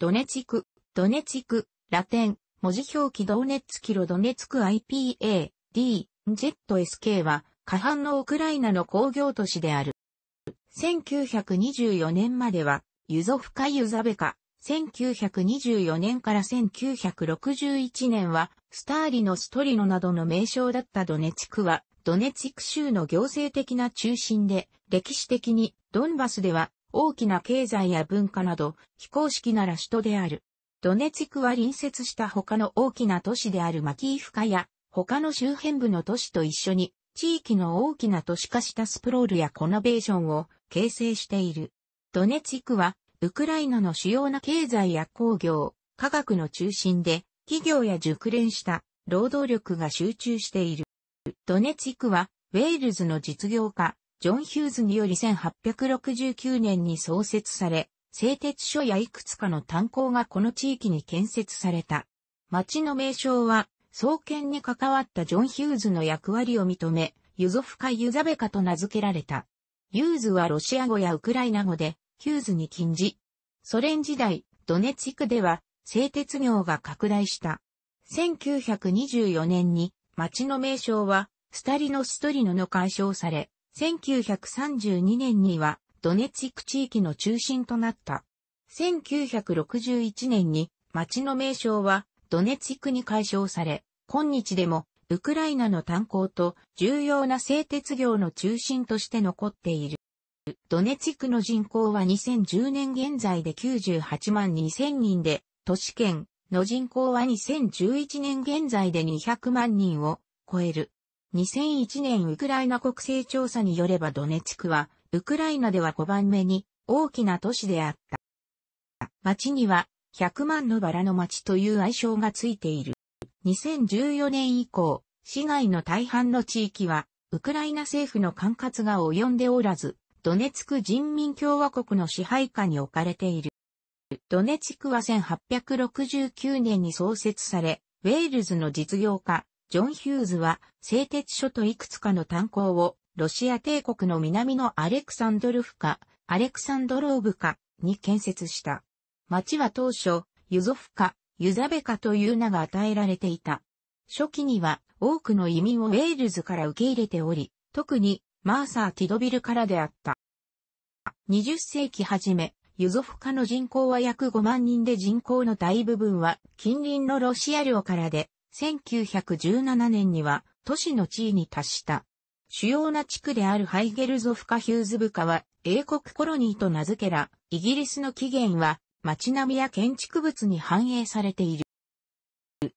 ドネチク、ドネチク、ラテン、文字表記ドーネッツキロドネツク IPA、D、ZSK は、下半のウクライナの工業都市である。1924年までは、ユゾフカユザベカ、1924年から1961年は、スターリのストリノなどの名称だったドネチクは、ドネチク州の行政的な中心で、歴史的にドンバスでは大きな経済や文化など、非公式なら首都である。ドネツクは隣接した他の大きな都市であるマキーフカや、他の周辺部の都市と一緒に、地域の大きな都市化したスプロールやコノベーションを形成している。ドネツクは、ウクライナの主要な経済や工業、科学の中心で、企業や熟練した労働力が集中している。ドネツクは、ウェールズの実業家、ジョン・ヒューズにより1869年に創設され、製鉄所やいくつかの炭鉱がこの地域に建設された。町の名称は、創建に関わったジョン・ヒューズの役割を認め、ユゾフカ・ユザベカと名付けられた。ユーズはロシア語やウクライナ語で、ヒューズに禁じ。ソ連時代、ドネツィクでは、製鉄業が拡大した。1924年に、町の名称は、スタリノストリノの解消され、1932年にはドネツィク地域の中心となった。1961年に町の名称はドネツィクに解消され、今日でもウクライナの炭鉱と重要な製鉄業の中心として残っている。ドネツィクの人口は2010年現在で98万2000人で、都市圏の人口は2011年現在で200万人を超える。2001年ウクライナ国勢調査によればドネツクは、ウクライナでは5番目に大きな都市であった。町には100万のバラの町という愛称がついている。2014年以降、市内の大半の地域は、ウクライナ政府の管轄が及んでおらず、ドネツク人民共和国の支配下に置かれている。ドネツクは1869年に創設され、ウェールズの実業家、ジョン・ヒューズは製鉄所といくつかの炭鉱をロシア帝国の南のアレクサンドルフカ、アレクサンドローブカに建設した。町は当初、ユゾフカ、ユザベカという名が与えられていた。初期には多くの移民をウェールズから受け入れており、特にマーサー・ティドビルからであった。20世紀初め、ユゾフカの人口は約5万人で人口の大部分は近隣のロシア領からで、1917年には都市の地位に達した。主要な地区であるハイゲルゾフカヒューズブカは英国コロニーと名付けら、イギリスの起源は街並みや建築物に反映されている。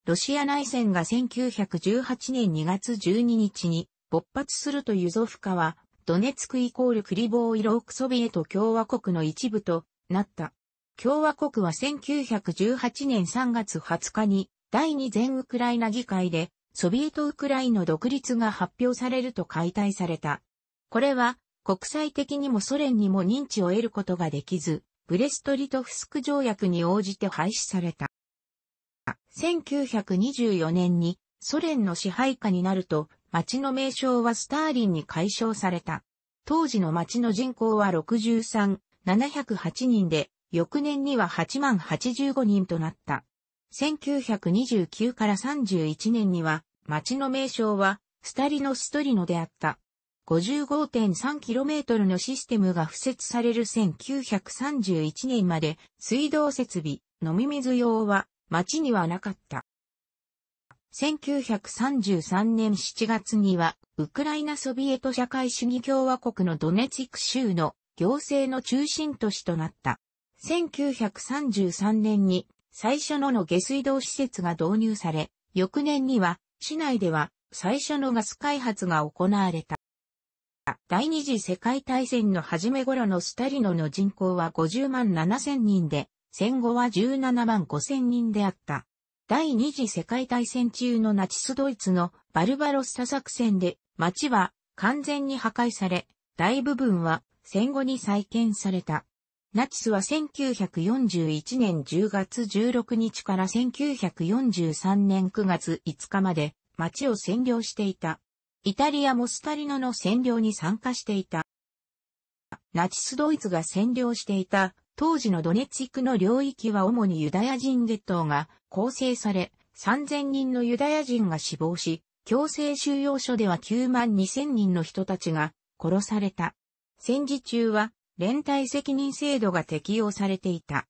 ロシア内戦が1918年2月12日に勃発するとユゾフカは、ドネツクイコールクリボーイロークソビエト共和国の一部となった。共和国は1918年3月20日に第2全ウクライナ議会で、ソビエトウクライナ独立が発表されると解体された。これは、国際的にもソ連にも認知を得ることができず、ブレストリトフスク条約に応じて廃止された。1924年にソ連の支配下になると、町の名称はスターリンに解消された。当時の町の人口は63、708人で、翌年には8万85人となった。1929から31年には、町の名称は、スタリノストリノであった。55.3km のシステムが付設される1931年まで、水道設備、飲み水用は、町にはなかった。1933年7月には、ウクライナソビエト社会主義共和国のドネツィク州の行政の中心都市となった。1933年に最初のの下水道施設が導入され、翌年には市内では最初のガス開発が行われた。第二次世界大戦の初め頃のスタリノの人口は50万7千人で、戦後は17万5千人であった。第二次世界大戦中のナチスドイツのバルバロスタ作戦で町は完全に破壊され、大部分は戦後に再建された。ナチスは1941年10月16日から1943年9月5日まで町を占領していた。イタリアもスタリノの占領に参加していた。ナチスドイツが占領していた当時のドネツィクの領域は主にユダヤ人列島が構成され、3000人のユダヤ人が死亡し、強制収容所では9万2000人の人たちが殺された。戦時中は連帯責任制度が適用されていた。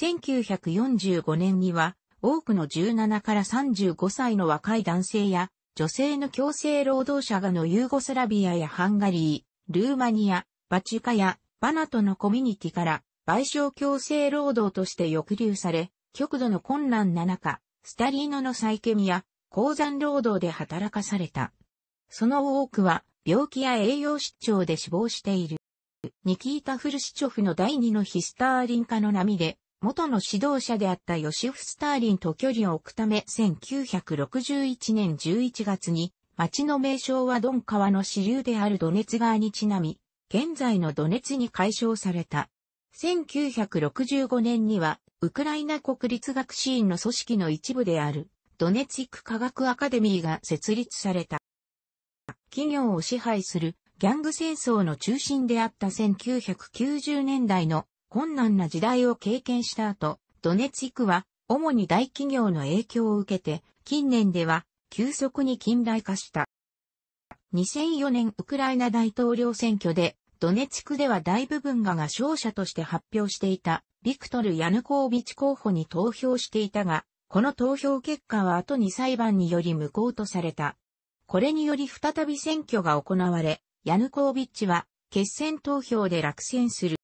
1945年には、多くの17から35歳の若い男性や、女性の強制労働者がのユーゴスラビアやハンガリー、ルーマニア、バチュカやバナトのコミュニティから賠償強制労働として抑留され、極度の困難な中、スタリーノの再建や鉱山労働で働かされた。その多くは病気や栄養失調で死亡している。ニキータ・フルシチョフの第二のヒスターリン化の波で、元の指導者であったヨシフ・スターリンと距離を置くため1961年11月に、町の名称はドン川の支流であるドネツ川にちなみ、現在のドネツに解消された。1965年には、ウクライナ国立学士院の組織の一部である、ドネツィク科学アカデミーが設立された。企業を支配するギャング戦争の中心であった1990年代の困難な時代を経験した後、ドネツィクは主に大企業の影響を受けて、近年では急速に近代化した。2004年ウクライナ大統領選挙で、ドネツクでは大部分がが勝者として発表していた、ビクトル・ヤヌコービチ候補に投票していたが、この投票結果は後に裁判により無効とされた。これにより再び選挙が行われ、ヤヌコービッチは決戦投票で落選する。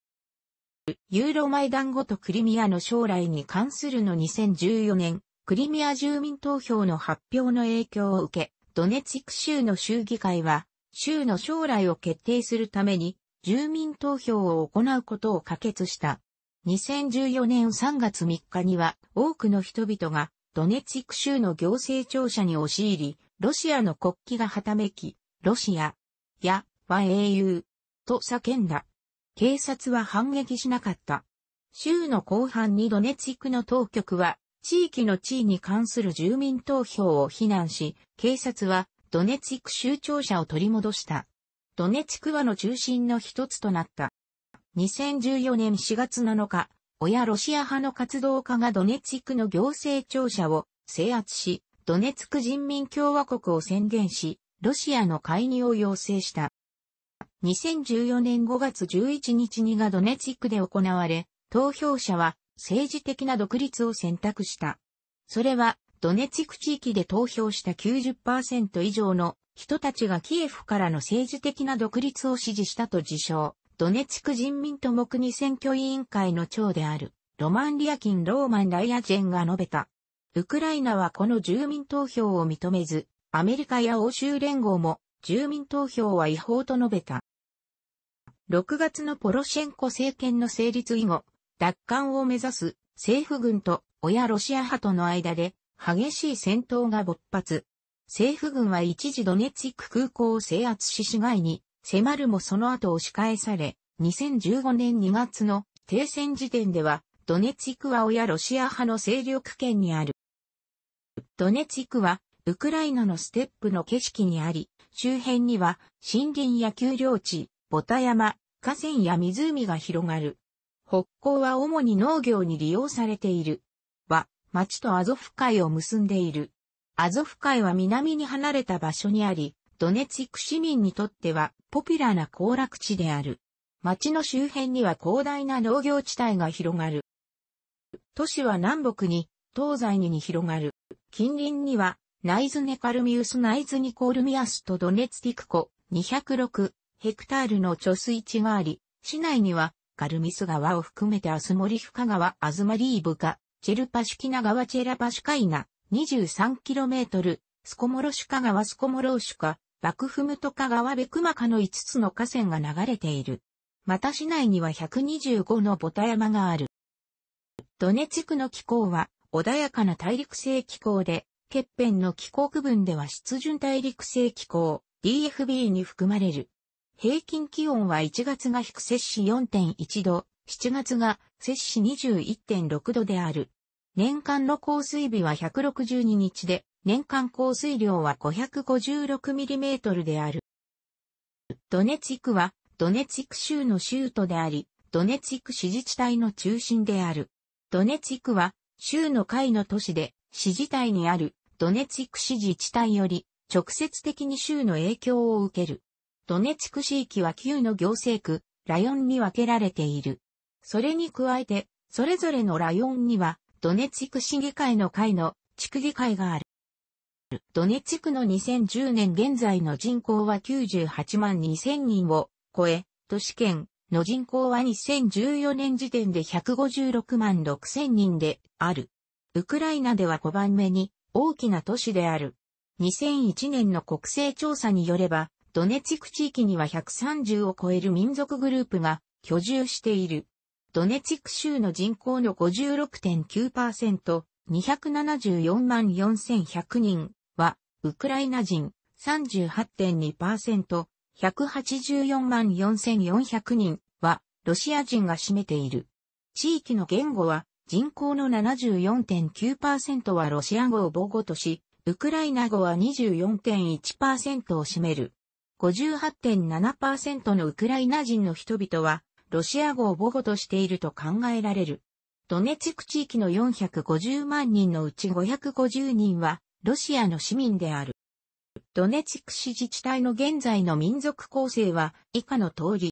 ユーロマイダンごとクリミアの将来に関するの2014年、クリミア住民投票の発表の影響を受け、ドネツィク州の州議会は、州の将来を決定するために、住民投票を行うことを可決した。2014年3月3日には、多くの人々が、ドネツィク州の行政庁舎に押し入り、ロシアの国旗がはためき、ロシア、や、は英雄、と叫んだ。警察は反撃しなかった。州の後半にドネツィクの当局は、地域の地位に関する住民投票を非難し、警察はドネツィク州庁舎を取り戻した。ドネツィクはの中心の一つとなった。2014年4月7日、親ロシア派の活動家がドネツィクの行政庁舎を制圧し、ドネツク人民共和国を宣言し、ロシアの介入を要請した。2014年5月11日にがドネツィックで行われ、投票者は政治的な独立を選択した。それは、ドネツィク地域で投票した90%以上の人たちがキエフからの政治的な独立を支持したと自称、ドネツク人民と目に選挙委員会の長である、ロマンリアキン・ローマン・ライアジェンが述べた。ウクライナはこの住民投票を認めず、アメリカや欧州連合も住民投票は違法と述べた。6月のポロシェンコ政権の成立以後、奪還を目指す政府軍と親ロシア派との間で激しい戦闘が勃発。政府軍は一時ドネツィク空港を制圧し市街に迫るもその後押し返され、2015年2月の停戦時点では、ドネツィクは親ロシア派の勢力圏にある。ドネツィクは、ウクライナのステップの景色にあり、周辺には森林や丘陵地、ボタ山、河川や湖が広がる。北港は主に農業に利用されている。は、町とアゾフ海を結んでいる。アゾフ海は南に離れた場所にあり、ドネツィク市民にとってはポピュラーな行楽地である。町の周辺には広大な農業地帯が広がる。都市は南北に、東西にに広がる。近隣には、ナイズネカルミウスナイズニコールミアスとドネツティク湖206、ヘクタールの貯水池があり、市内には、ガルミス川を含めてアスモリフカ川、アズマリーブカ、チェルパシキナ川、チェラパシカイナ、23km、スコモロシカ川、スコモローシュカ、バクフムトカ川、ベクマカの5つの河川が流れている。また市内には125のボタ山がある。ドネツクの気候は穏やかな大陸性気候で、欠片の気候区分では湿潤大陸性気候 DFB に含まれる。平均気温は1月が低摂氏4.1度、7月が摂氏21.6度である。年間の降水日は162日で、年間降水量は 556mm である。ドネツィクは、ドネツィク州の州都であり、ドネツィク市自治体の中心である。ドネツィクは、州の会の都市で、市自体にある、ドネツィク市自治体より、直接的に州の影響を受ける。ドネツク市域は9の行政区、ライオンに分けられている。それに加えて、それぞれのライオンには、ドネツク市議会の会の地区議会がある。ドネツクの2010年現在の人口は98万2000人を超え、都市圏の人口は2014年時点で156万6000人である。ウクライナでは5番目に大きな都市である。2001年の国勢調査によれば、ドネツィク地域には130を超える民族グループが居住している。ドネツィク州の人口の56.9%、274万4100人は、ウクライナ人38.2%、184万4400人は、ロシア人が占めている。地域の言語は、人口の74.9%はロシア語を母語とし、ウクライナ語は24.1%を占める。58.7%のウクライナ人の人々は、ロシア語を母語としていると考えられる。ドネツク地域の450万人のうち550人は、ロシアの市民である。ドネツク市自治体の現在の民族構成は、以下の通り。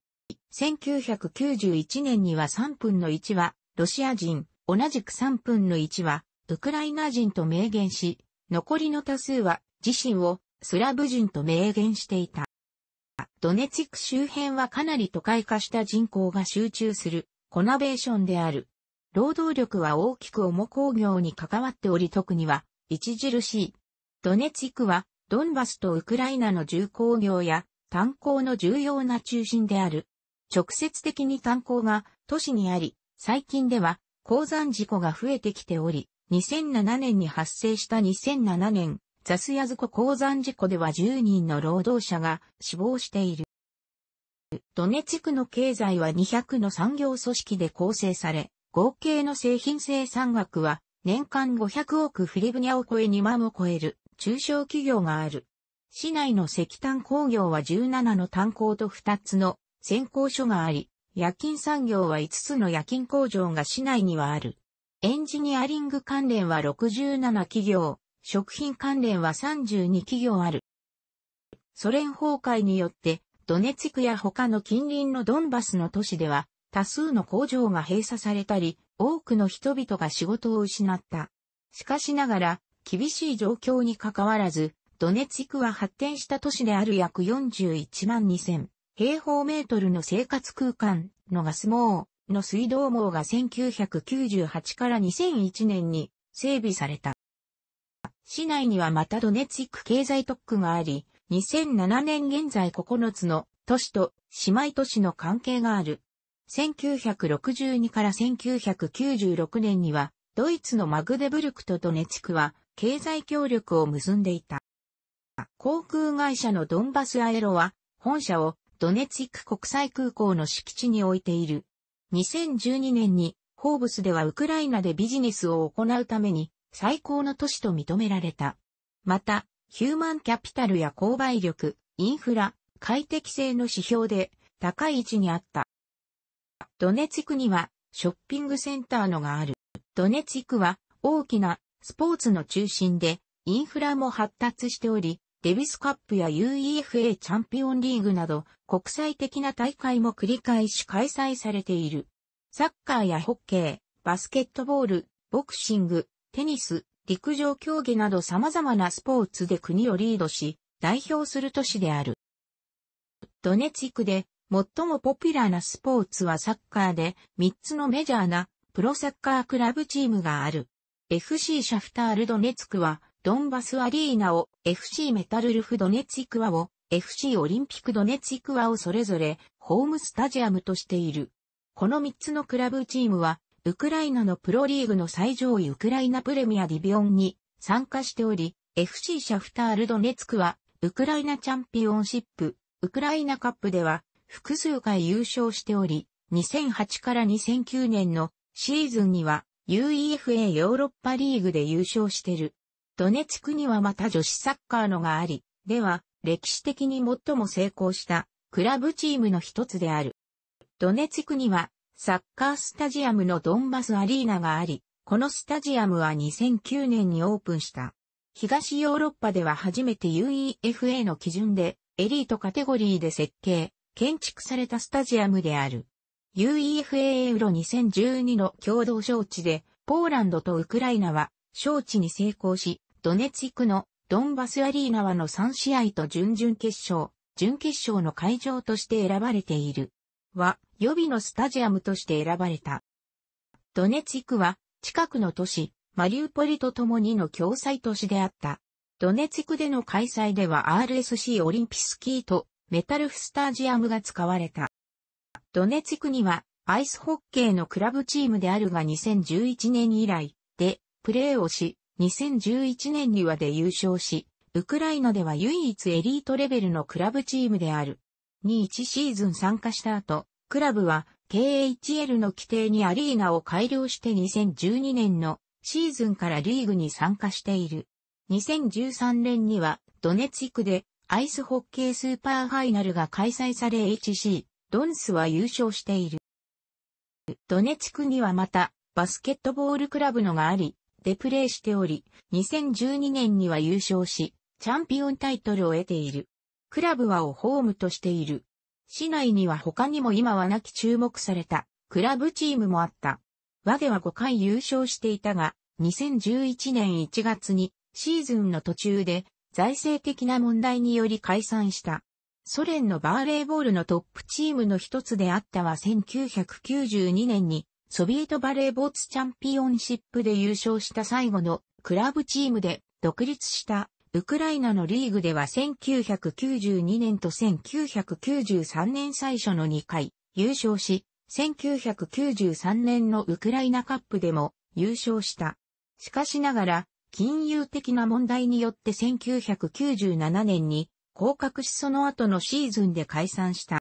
1991年には3分の1は、ロシア人、同じく3分の1は、ウクライナ人と明言し、残りの多数は、自身を、スラブ人と明言していた。ドネツィク周辺はかなり都会化した人口が集中する、コナベーションである。労働力は大きく重工業に関わっており特には、著しい。ドネツィクは、ドンバスとウクライナの重工業や炭鉱の重要な中心である。直接的に炭鉱が都市にあり、最近では鉱山事故が増えてきており、2007年に発生した2007年ザスヤズコ鉱山事故では10人の労働者が死亡している。ドネツクの経済は200の産業組織で構成され、合計の製品生産額は年間500億フリブニャを超え2万を超える中小企業がある。市内の石炭工業は17の炭鉱と2つの先行所があり、夜勤産業は5つの夜勤工場が市内にはある。エンジニアリング関連は67企業、食品関連は32企業ある。ソ連崩壊によって、ドネツクや他の近隣のドンバスの都市では、多数の工場が閉鎖されたり、多くの人々が仕事を失った。しかしながら、厳しい状況にかかわらず、ドネツクは発展した都市である約41万2000平方メートルの生活空間のガス網の水道網が1998から2001年に整備された。市内にはまたドネツィック経済特区があり、2007年現在9つの都市と姉妹都市の関係がある。1962から1996年には、ドイツのマグデブルクとドネツィクは経済協力を結んでいた。航空会社のドンバスアエロは、本社をドネツィック国際空港の敷地に置いている。2012年に、ホーブスではウクライナでビジネスを行うために、最高の都市と認められた。また、ヒューマンキャピタルや購買力、インフラ、快適性の指標で高い位置にあった。ドネツィクにはショッピングセンターのがある。ドネツィクは大きなスポーツの中心でインフラも発達しており、デビスカップや UEFA チャンピオンリーグなど国際的な大会も繰り返し開催されている。サッカーやホッケー、バスケットボール、ボクシング、テニス、陸上競技など様々なスポーツで国をリードし、代表する都市である。ドネツィクで最もポピュラーなスポーツはサッカーで3つのメジャーなプロサッカークラブチームがある。FC シャフタールドネツクはドンバスアリーナを FC メタルルフドネツィクワを FC オリンピックドネツィクワをそれぞれホームスタジアムとしている。この3つのクラブチームはウクライナのプロリーグの最上位ウクライナプレミアディビオンに参加しており、FC シャフタールドネツクは、ウクライナチャンピオンシップ、ウクライナカップでは、複数回優勝しており、2008から2009年のシーズンには、UEFA ヨーロッパリーグで優勝してる。ドネツクにはまた女子サッカーのがあり、では、歴史的に最も成功した、クラブチームの一つである。ドネツクには、サッカースタジアムのドンバスアリーナがあり、このスタジアムは2009年にオープンした。東ヨーロッパでは初めて UEFA の基準でエリートカテゴリーで設計、建築されたスタジアムである。UEFA エウロ2012の共同招致で、ポーランドとウクライナは招致に成功し、ドネツィクのドンバスアリーナはの3試合と準々決勝、準決勝の会場として選ばれている。は、予備のスタジアムとして選ばれた。ドネツィクは近くの都市、マリウポリと共にの共催都市であった。ドネツィクでの開催では RSC オリンピスキーとメタルフスタジアムが使われた。ドネツィクにはアイスホッケーのクラブチームであるが2011年以来でプレーをし、2011年にはで優勝し、ウクライナでは唯一エリートレベルのクラブチームである。に1シーズン参加した後、クラブは KHL の規定にアリーナを改良して2012年のシーズンからリーグに参加している。2013年にはドネツィクでアイスホッケースーパーファイナルが開催され HC、ドンスは優勝している。ドネツィクにはまたバスケットボールクラブのがあり、でプレーしており、2012年には優勝し、チャンピオンタイトルを得ている。クラブはをホームとしている。市内には他にも今はなき注目されたクラブチームもあった。和では5回優勝していたが、2011年1月にシーズンの途中で財政的な問題により解散した。ソ連のバーレーボールのトップチームの一つであったは1992年にソビエトバレーボーツチャンピオンシップで優勝した最後のクラブチームで独立したウクライナのリーグでは1992年と1993年最初の2回優勝し、1993年のウクライナカップでも優勝した。しかしながら、金融的な問題によって1997年に降格しその後のシーズンで解散した。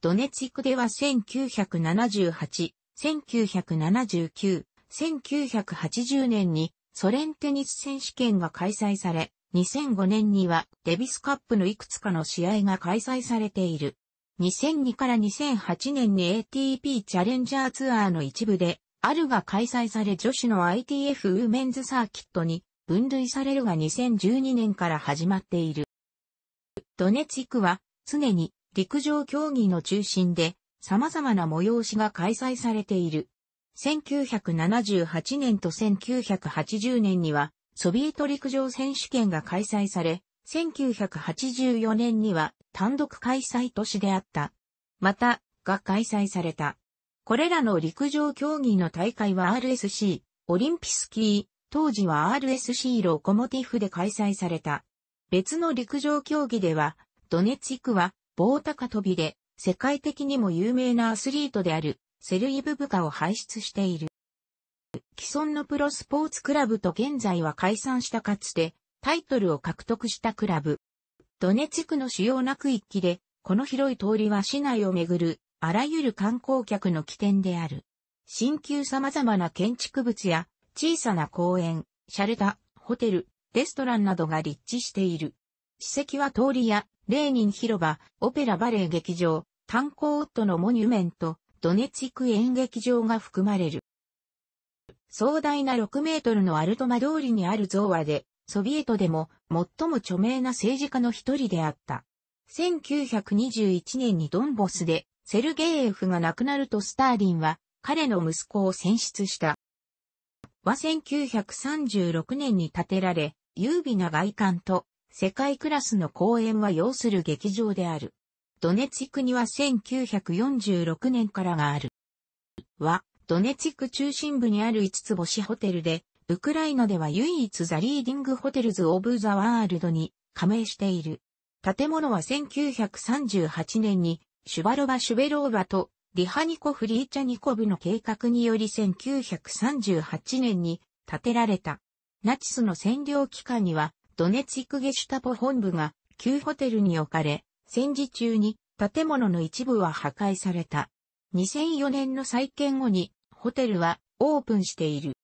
ドネツィクでは1978、1979、1980年にソ連テニス選手権が開催され、2005年にはデビスカップのいくつかの試合が開催されている。2002から2008年に ATP チャレンジャーツアーの一部で、あるが開催され女子の ITF ウーメンズサーキットに分類されるが2012年から始まっている。ドネツィクは常に陸上競技の中心で様々な催しが開催されている。1978年と1980年にはソビエト陸上選手権が開催され、1984年には単独開催都市であった。また、が開催された。これらの陸上競技の大会は RSC、オリンピスキー、当時は RSC ロコモティフで開催された。別の陸上競技では、ドネツィクは棒高跳びで世界的にも有名なアスリートであるセルイブブカを輩出している。既存のプロスポーツクラブと現在は解散したかつて、タイトルを獲得したクラブ。ドネツクの主要な区域で、この広い通りは市内をめぐる、あらゆる観光客の起点である。新旧様々な建築物や、小さな公園、シャルタ、ホテル、レストランなどが立地している。史跡は通りや、レーニン広場、オペラバレエ劇場、炭鉱夫のモニュメント、ドネツィク演劇場が含まれる。壮大な6メートルのアルトマ通りにある像はで、ソビエトでも最も著名な政治家の一人であった。1921年にドンボスでセルゲーエフが亡くなるとスターリンは彼の息子を選出した。は1936年に建てられ、優美な外観と世界クラスの公演は要する劇場である。ドネツィクには1946年からがある。は、ドネツィク中心部にある5つ星ホテルで、ウクライナでは唯一ザリーディングホテルズ・オブ・ザ・ワールドに加盟している。建物は1938年に、シュバロバ・シュベローバとリハニコ・フリーチャニコブの計画により1938年に建てられた。ナチスの占領期間には、ドネツィクゲシュタポ本部が旧ホテルに置かれ、戦時中に建物の一部は破壊された。2004年の再建後にホテルはオープンしている。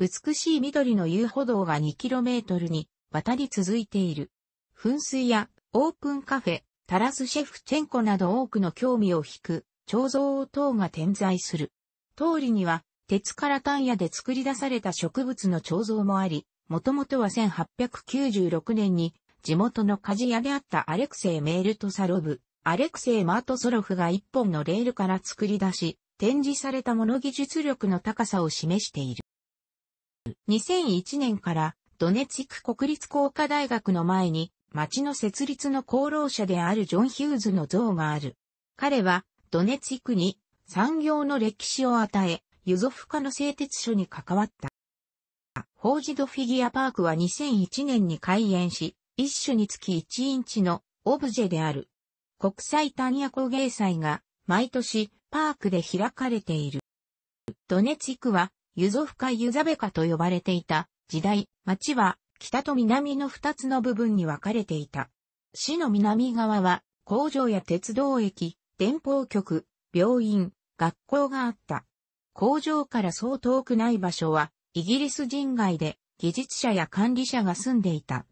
美しい緑の遊歩道が 2km に渡り続いている。噴水やオープンカフェ、タラスシェフチェンコなど多くの興味を引く彫像等が点在する。通りには鉄からタイヤで作り出された植物の彫像もあり、もともとは1896年に地元の鍛冶屋であったアレクセイ・メールトサロブ、アレクセイ・マートソロフが一本のレールから作り出し、展示されたもの技術力の高さを示している。2001年からドネツィク国立工科大学の前に町の設立の功労者であるジョン・ヒューズの像がある。彼はドネツィクに産業の歴史を与え、ユゾフカの製鉄所に関わった。ホージドフィギュアパークは2001年に開園し、一種につき1インチのオブジェである。国際タニア工芸祭が毎年パークで開かれている。ドネチクは、ユゾフカ・ユザベカと呼ばれていた時代、町は北と南の二つの部分に分かれていた。市の南側は工場や鉄道駅、電報局、病院、学校があった。工場からそう遠くない場所はイギリス人街で技術者や管理者が住んでいた。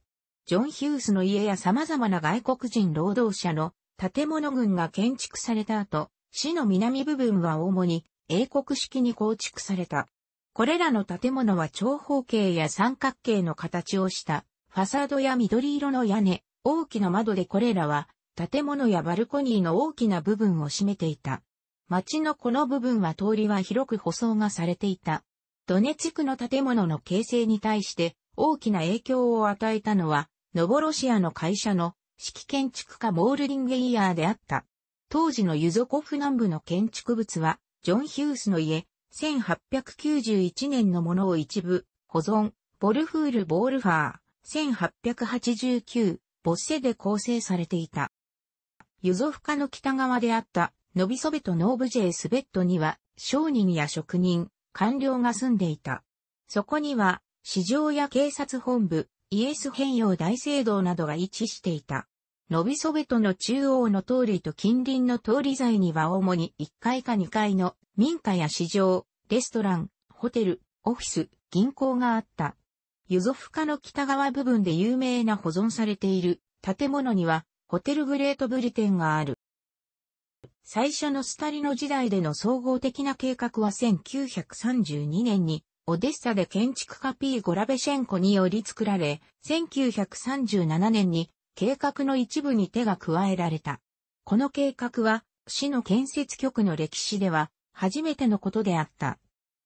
ジョン・ヒュースの家や様々な外国人労働者の建物群が建築された後、市の南部分は主に英国式に構築された。これらの建物は長方形や三角形の形をしたファサードや緑色の屋根、大きな窓でこれらは建物やバルコニーの大きな部分を占めていた。街のこの部分は通りは広く舗装がされていた。ドネツクの建物の形成に対して大きな影響を与えたのは、ノボロシアの会社の指揮建築家モールディングイヤーであった。当時のユゾコフ南部の建築物は、ジョン・ヒュースの家、1891年のものを一部、保存、ボルフール・ボールファー、1889、ボッセで構成されていた。ユゾフカの北側であった、ノビソベとノーブジェースベットには、商人や職人、官僚が住んでいた。そこには、市場や警察本部、イエス変容大聖堂などが位置していた。ノビソベトの中央の通りと近隣の通り材には主に1階か2階の民家や市場、レストラン、ホテル、オフィス、銀行があった。ユゾフカの北側部分で有名な保存されている建物にはホテルグレートブリテンがある。最初のスタリノ時代での総合的な計画は1932年にオデッサで建築家ー・ゴラベシェンコにより作られ、1937年に計画の一部に手が加えられた。この計画は、市の建設局の歴史では、初めてのことであった。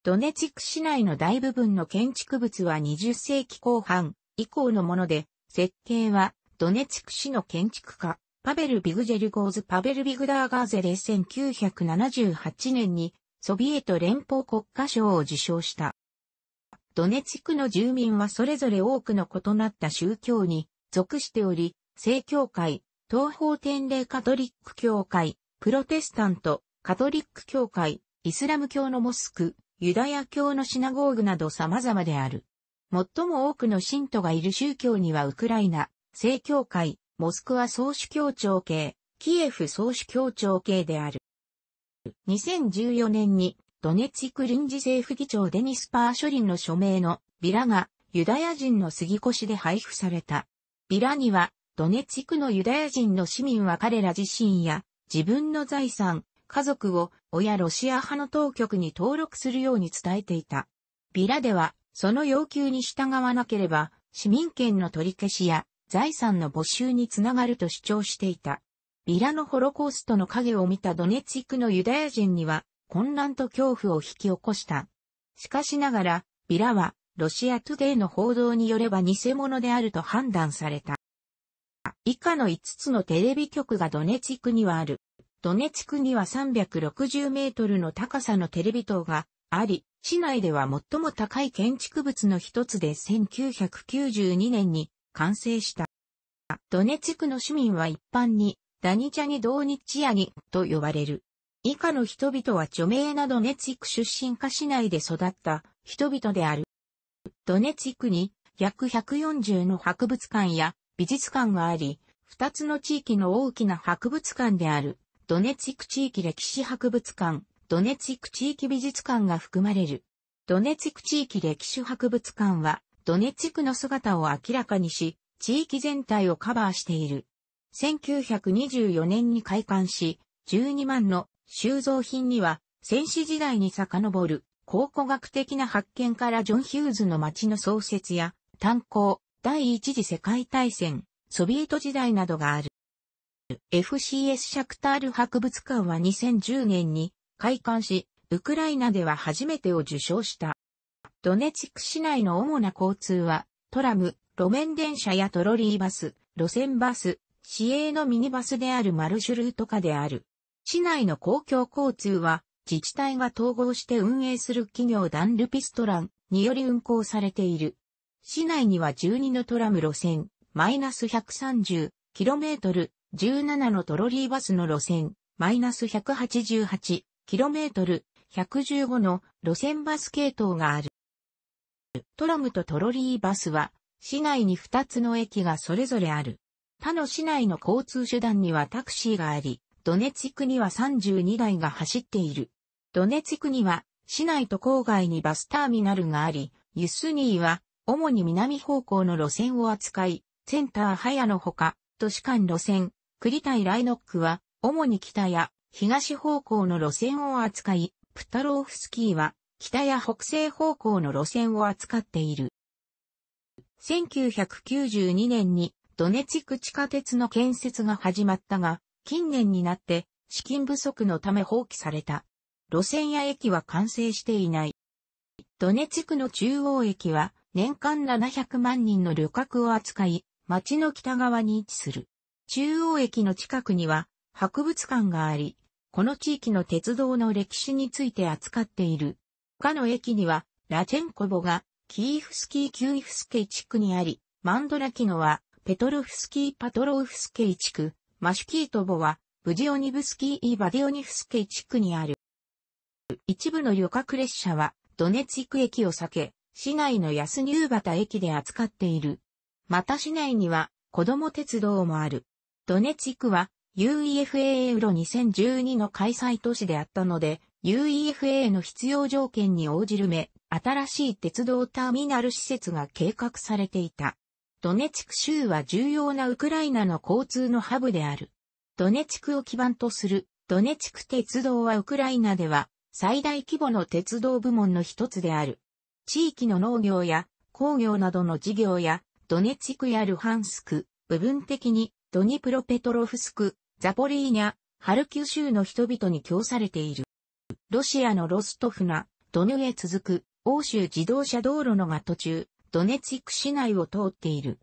ドネツィク市内の大部分の建築物は20世紀後半以降のもので、設計はドネツィク市の建築家、パベル・ビグジェルゴーズ・パベル・ビグダーガーゼで1978年にソビエト連邦国家賞を受賞した。ドネツィクの住民はそれぞれ多くの異なった宗教に属しており、正教会、東方天霊カトリック教会、プロテスタント、カトリック教会、イスラム教のモスク、ユダヤ教のシナゴーグなど様々である。最も多くの信徒がいる宗教にはウクライナ、正教会、モスクワ総主教庁系、キエフ総主教庁系である。2014年にドネツィク臨時政府議長デニス・パーショリンの署名のビラがユダヤ人の杉越で配布された。ビラにはドネツィクのユダヤ人の市民は彼ら自身や自分の財産、家族を親ロシア派の当局に登録するように伝えていた。ビラでは、その要求に従わなければ、市民権の取り消しや財産の没収につながると主張していた。ビラのホロコーストの影を見たドネツィクのユダヤ人には混乱と恐怖を引き起こした。しかしながら、ビラはロシアトゥデイの報道によれば偽物であると判断された。以下の5つのテレビ局がドネチクにはある。ドネチクには360メートルの高さのテレビ塔があり、市内では最も高い建築物の一つで1992年に完成した。ドネチクの市民は一般にダニチャニ・ドーニッチヤニと呼ばれる。以下の人々は著名なドネツィク出身か市内で育った人々である。ドネツィクに約140の博物館や美術館があり、二つの地域の大きな博物館である、ドネツィク地域歴史博物館、ドネツィク地域美術館が含まれる。ドネツィク地域歴史博物館は、ドネツィクの姿を明らかにし、地域全体をカバーしている。1924年に開館し、12万の収蔵品には、戦死時代に遡る考古学的な発見からジョン・ヒューズの町の創設や、炭鉱、第一次世界大戦、ソビエト時代などがある。FCS シャクタール博物館は2010年に開館し、ウクライナでは初めてを受賞した。ドネツク市内の主な交通は、トラム、路面電車やトロリーバス、路線バス、市営のミニバスであるマルシュルート化である。市内の公共交通は、自治体が統合して運営する企業ダンルピストランにより運行されている。市内には12のトラム路線、マイナス 130km、17のトロリーバスの路線、マイナス 188km、115の路線バス系統がある。トラムとトロリーバスは、市内に2つの駅がそれぞれある。他の市内の交通手段にはタクシーがあり、ドネツィクには32台が走っている。ドネツィクには市内と郊外にバスターミナルがあり、ユスニーは主に南方向の路線を扱い、センター早のほか、都市間路線、栗対ライノックは、主に北や東方向の路線を扱い、プタローフスキーは、北や北西方向の路線を扱っている。1992年にドネツィク地下鉄の建設が始まったが、近年になって資金不足のため放棄された。路線や駅は完成していない。ドネツィクの中央駅は年間700万人の旅客を扱い、町の北側に位置する。中央駅の近くには博物館があり、この地域の鉄道の歴史について扱っている。他の駅には、ラチェンコボがキーフスキー・キューイフスケ地区にあり、マンドラキノはペトロフスキー・パトロウフスケ地区、マシュキートボはブジオニブスキー・イバディオニフスケ地区にある。一部の旅客列車はドネツィク駅を避け、市内の安入畑駅で扱っている。また市内には、子供鉄道もある。ドネツィクは UEFA ユロ2012の開催都市であったので、UEFA の必要条件に応じるめ、新しい鉄道ターミナル施設が計画されていた。ドネツィク州は重要なウクライナの交通のハブである。ドネツィクを基盤とするドネツィク鉄道はウクライナでは最大規模の鉄道部門の一つである。地域の農業や工業などの事業や、ドネツィクやルハンスク、部分的にドニプロペトロフスク、ザポリーニャ、ハルキュ州の人々に供されている。ロシアのロストフナ、ドヌへ続く、欧州自動車道路のが途中、ドネツィク市内を通っている。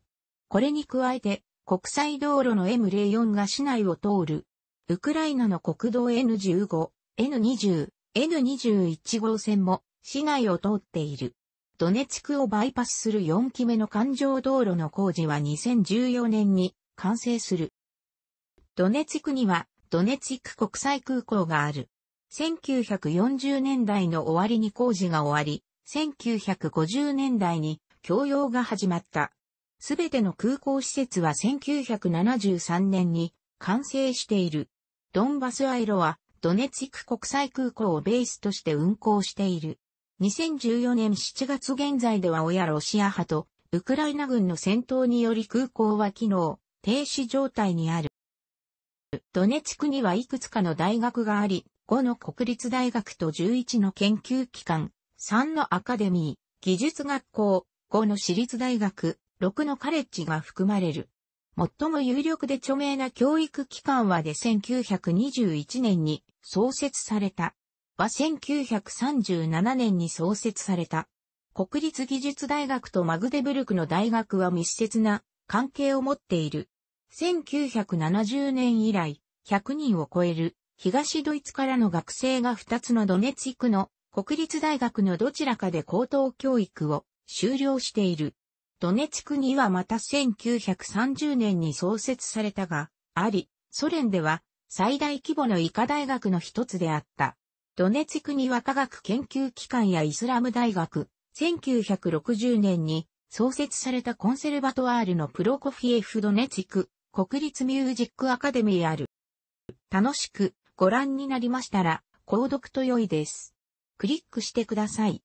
これに加えて、国際道路の M04 が市内を通る。ウクライナの国道 N15、N20、N21 号線も市内を通っている。ドネツクをバイパスする4期目の環状道路の工事は2014年に完成する。ドネツクにはドネツク国際空港がある。1940年代の終わりに工事が終わり、1950年代に供用が始まった。すべての空港施設は1973年に完成している。ドンバスアイロはドネツク国際空港をベースとして運航している。2014年7月現在では親ロシア派とウクライナ軍の戦闘により空港は機能、停止状態にある。ドネツクにはいくつかの大学があり、5の国立大学と11の研究機関、3のアカデミー、技術学校、5の私立大学、6のカレッジが含まれる。最も有力で著名な教育機関はで1921年に創設された。は1937年に創設された。国立技術大学とマグデブルクの大学は密接な関係を持っている。1970年以来、100人を超える東ドイツからの学生が2つのドネツィクの国立大学のどちらかで高等教育を修了している。ドネツクにはまた1930年に創設されたが、あり、ソ連では最大規模の医科大学の一つであった。ドネツクには科学研究機関やイスラム大学、1960年に創設されたコンセルバトワールのプロコフィエフ・ドネツク国立ミュージックアカデミーある。楽しくご覧になりましたら、購読と良いです。クリックしてください。